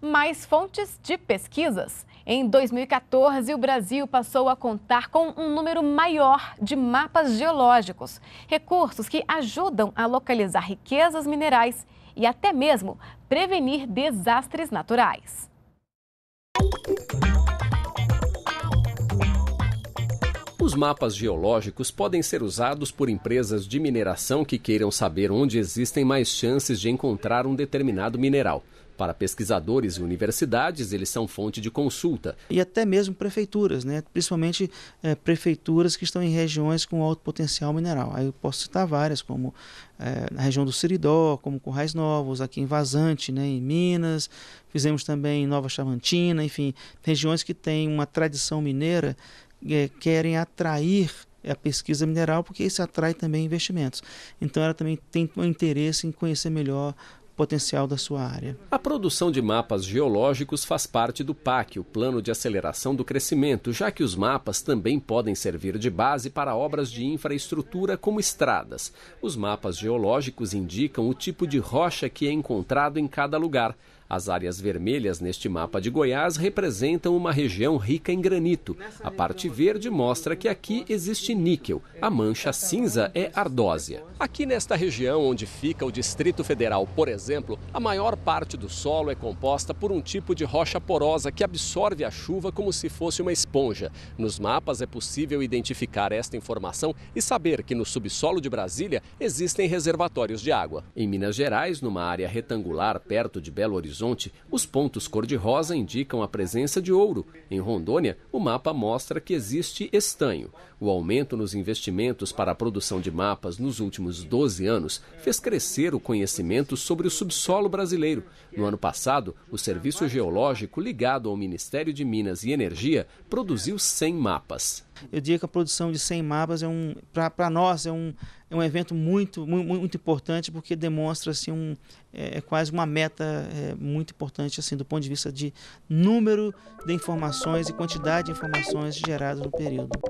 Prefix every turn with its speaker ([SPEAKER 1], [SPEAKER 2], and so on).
[SPEAKER 1] mais fontes de pesquisas. Em 2014, o Brasil passou a contar com um número maior de mapas geológicos, recursos que ajudam a localizar riquezas minerais e até mesmo prevenir desastres naturais. Os mapas geológicos podem ser usados por empresas de mineração que queiram saber onde existem mais chances de encontrar um determinado mineral. Para pesquisadores e universidades, eles são fonte de consulta.
[SPEAKER 2] E até mesmo prefeituras, né? principalmente é, prefeituras que estão em regiões com alto potencial mineral. Aí eu posso citar várias, como é, na região do Siridó, como Corrais Novos, aqui em Vazante, né? em Minas, fizemos também em Nova Chavantina, enfim, regiões que têm uma tradição mineira é, querem atrair a pesquisa mineral, porque isso atrai também investimentos. Então ela também tem um interesse em conhecer melhor o potencial da sua área.
[SPEAKER 1] A produção de mapas geológicos faz parte do PAC, o Plano de Aceleração do Crescimento, já que os mapas também podem servir de base para obras de infraestrutura como estradas. Os mapas geológicos indicam o tipo de rocha que é encontrado em cada lugar. As áreas vermelhas neste mapa de Goiás representam uma região rica em granito. A parte verde mostra que aqui existe níquel. A mancha cinza é ardósia. Aqui nesta região onde fica o Distrito Federal, por exemplo, a maior parte do solo é composta por um tipo de rocha porosa que absorve a chuva como se fosse uma esponja. Nos mapas é possível identificar esta informação e saber que no subsolo de Brasília existem reservatórios de água. Em Minas Gerais, numa área retangular perto de Belo Horizonte, horizonte, os pontos cor-de-rosa indicam a presença de ouro. Em Rondônia, o mapa mostra que existe estanho. O aumento nos investimentos para a produção de mapas nos últimos 12 anos fez crescer o conhecimento sobre o subsolo brasileiro. No ano passado, o Serviço Geológico, ligado ao Ministério de Minas e Energia, produziu 100 mapas
[SPEAKER 2] eu diria que a produção de 100 mapas é um para nós é um, é um evento muito, muito, muito importante porque demonstra assim um é, é, quase uma meta é, muito importante assim do ponto de vista de número de informações e quantidade de informações geradas no período.